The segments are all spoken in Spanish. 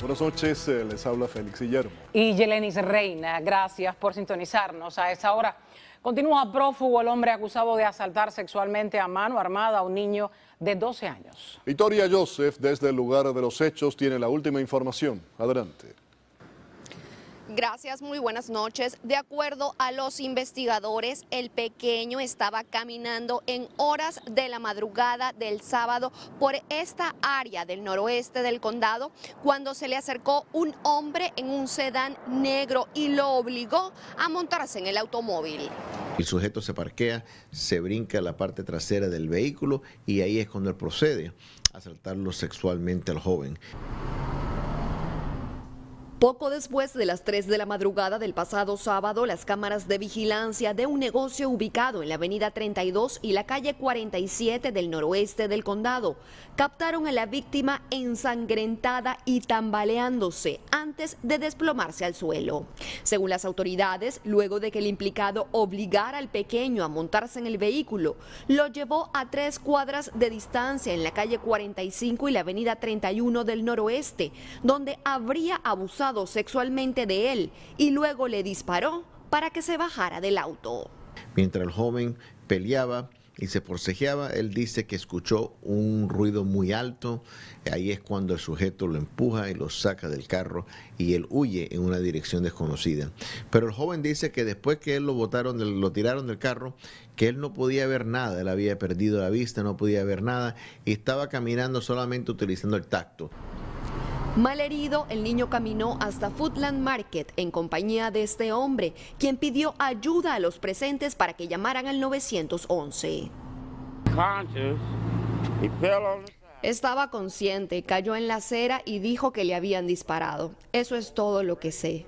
Buenas noches, eh, les habla Félix Guillermo. Y Yelenis Reina, gracias por sintonizarnos a esa hora. Continúa prófugo el hombre acusado de asaltar sexualmente a mano armada a un niño de 12 años. Victoria Joseph, desde el lugar de los hechos, tiene la última información. Adelante. Gracias, muy buenas noches. De acuerdo a los investigadores, el pequeño estaba caminando en horas de la madrugada del sábado por esta área del noroeste del condado cuando se le acercó un hombre en un sedán negro y lo obligó a montarse en el automóvil. El sujeto se parquea, se brinca a la parte trasera del vehículo y ahí es cuando él procede a asaltarlo sexualmente al joven. Poco después de las 3 de la madrugada del pasado sábado, las cámaras de vigilancia de un negocio ubicado en la avenida 32 y la calle 47 del noroeste del condado captaron a la víctima ensangrentada y tambaleándose antes de desplomarse al suelo. Según las autoridades, luego de que el implicado obligara al pequeño a montarse en el vehículo, lo llevó a tres cuadras de distancia en la calle 45 y la avenida 31 del noroeste, donde habría abusado sexualmente de él y luego le disparó para que se bajara del auto. Mientras el joven peleaba y se forcejeaba, él dice que escuchó un ruido muy alto. Ahí es cuando el sujeto lo empuja y lo saca del carro y él huye en una dirección desconocida. Pero el joven dice que después que él lo botaron, lo tiraron del carro, que él no podía ver nada, él había perdido la vista, no podía ver nada y estaba caminando solamente utilizando el tacto herido, el niño caminó hasta Footland Market en compañía de este hombre, quien pidió ayuda a los presentes para que llamaran al 911. Estaba consciente, cayó en la acera y dijo que le habían disparado. Eso es todo lo que sé.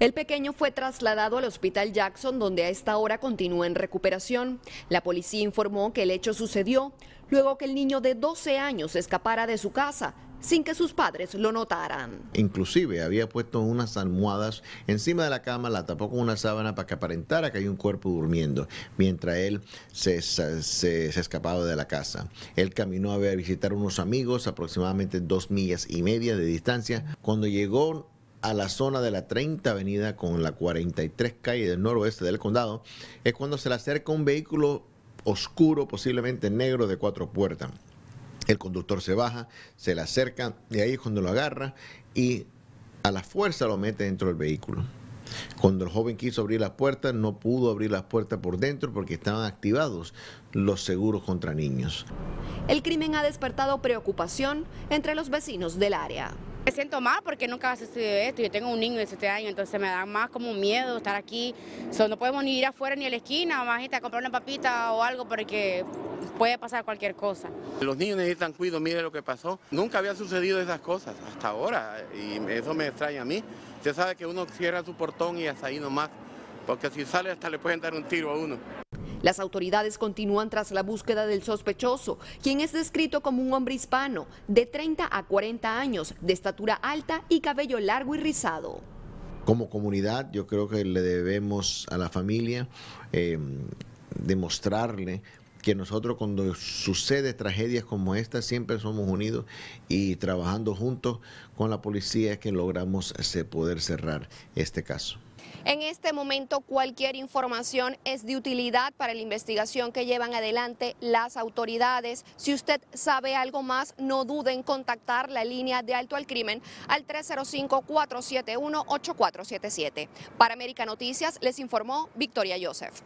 El pequeño fue trasladado al Hospital Jackson, donde a esta hora continúa en recuperación. La policía informó que el hecho sucedió luego que el niño de 12 años escapara de su casa sin que sus padres lo notaran. Inclusive había puesto unas almohadas encima de la cama, la tapó con una sábana para que aparentara que hay un cuerpo durmiendo, mientras él se, escapaba de la casa. Él caminó a, visitar unos amigos aproximadamente dos millas y media de distancia. Cuando llegó a la zona de la 30 Avenida con la 43 calle del noroeste del condado, es cuando se le acerca un vehículo oscuro, posiblemente negro, de cuatro puertas. El conductor se baja, se le acerca y ahí es cuando lo agarra y a la fuerza lo mete dentro del vehículo. Cuando el joven quiso abrir la puerta, no pudo abrir las puertas por dentro porque estaban activados los seguros contra niños. El crimen ha despertado preocupación entre los vecinos del área. Me siento mal porque nunca ha sucedido esto. Yo tengo un niño de 7 años, entonces me da más como miedo estar aquí. no podemos ni ir afuera ni a la esquina, más gente a comprar una papita o algo porque puede pasar cualquier cosa. Los niños necesitan cuidado, mire lo que pasó. Nunca había sucedido esas cosas hasta ahora y eso me extraña a mí. Usted sabe que uno cierra su portón y hasta ahí nomás, porque si sale hasta le pueden dar un tiro a uno. Las autoridades continúan tras la búsqueda del sospechoso, quien es descrito como un hombre hispano de 30 a 40 años, de estatura alta y cabello largo y rizado. Como comunidad, yo creo que le debemos a la familia eh, demostrarle que nosotros cuando sucede tragedias como esta siempre somos unidos y trabajando juntos con la policía es que logramos poder cerrar este caso. En este momento cualquier información es de utilidad para la investigación que llevan adelante las autoridades. Si usted sabe algo más, no dude en contactar la línea de alto al crimen al 305-471-8477. Para América Noticias les informó Victoria Joseph.